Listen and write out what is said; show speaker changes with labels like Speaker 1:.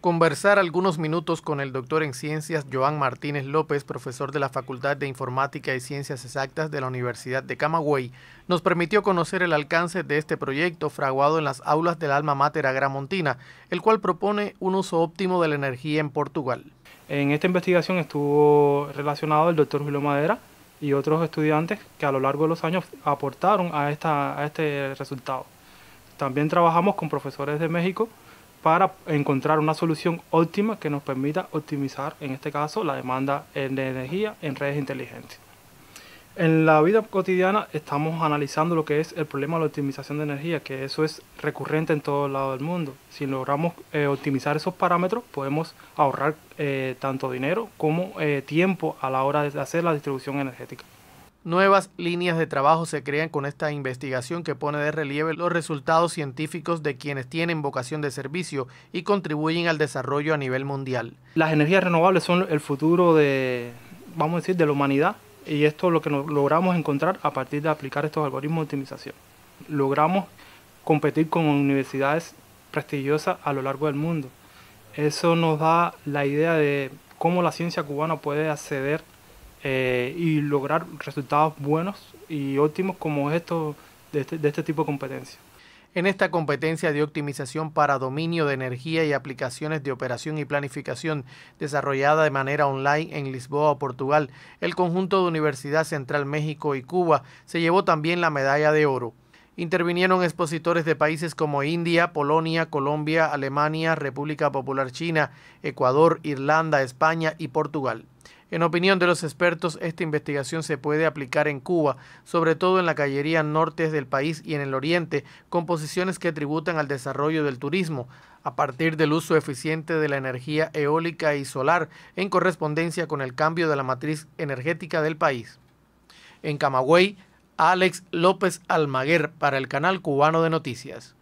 Speaker 1: conversar algunos minutos con el doctor en ciencias Joan Martínez López, profesor de la Facultad de Informática y Ciencias Exactas de la Universidad de Camagüey, nos permitió conocer el alcance de este proyecto fraguado en las aulas del alma mater agramontina, el cual propone un uso óptimo de la energía en Portugal. En esta investigación
Speaker 2: estuvo relacionado el doctor Julio Madera y otros estudiantes que a lo largo de los años aportaron a, esta, a este resultado. También trabajamos con profesores de México para encontrar una solución óptima que nos permita optimizar, en este caso, la demanda de energía en redes inteligentes. En la vida cotidiana estamos analizando lo que es el problema de la optimización de energía, que eso es recurrente en todos lado del mundo. Si logramos eh, optimizar esos parámetros, podemos ahorrar eh, tanto dinero como eh, tiempo a la hora de hacer la distribución energética.
Speaker 1: Nuevas líneas de trabajo se crean con esta investigación que pone de relieve los resultados científicos de quienes tienen vocación de servicio y contribuyen al desarrollo a nivel mundial.
Speaker 2: Las energías renovables son el futuro de, vamos a decir, de la humanidad y esto es lo que logramos encontrar a partir de aplicar estos algoritmos de optimización. Logramos competir con universidades prestigiosas a lo largo del mundo. Eso nos da la idea de cómo la ciencia cubana puede acceder eh, y lograr resultados buenos y óptimos
Speaker 1: como estos de este, de este tipo de competencia. En esta competencia de optimización para dominio de energía y aplicaciones de operación y planificación desarrollada de manera online en Lisboa, Portugal, el conjunto de Universidad Central México y Cuba se llevó también la medalla de oro. Intervinieron expositores de países como India, Polonia, Colombia, Alemania, República Popular China, Ecuador, Irlanda, España y Portugal. En opinión de los expertos, esta investigación se puede aplicar en Cuba, sobre todo en la cayería norte del país y en el oriente, con posiciones que tributan al desarrollo del turismo, a partir del uso eficiente de la energía eólica y solar, en correspondencia con el cambio de la matriz energética del país. En Camagüey, Alex López Almaguer para el canal cubano de noticias.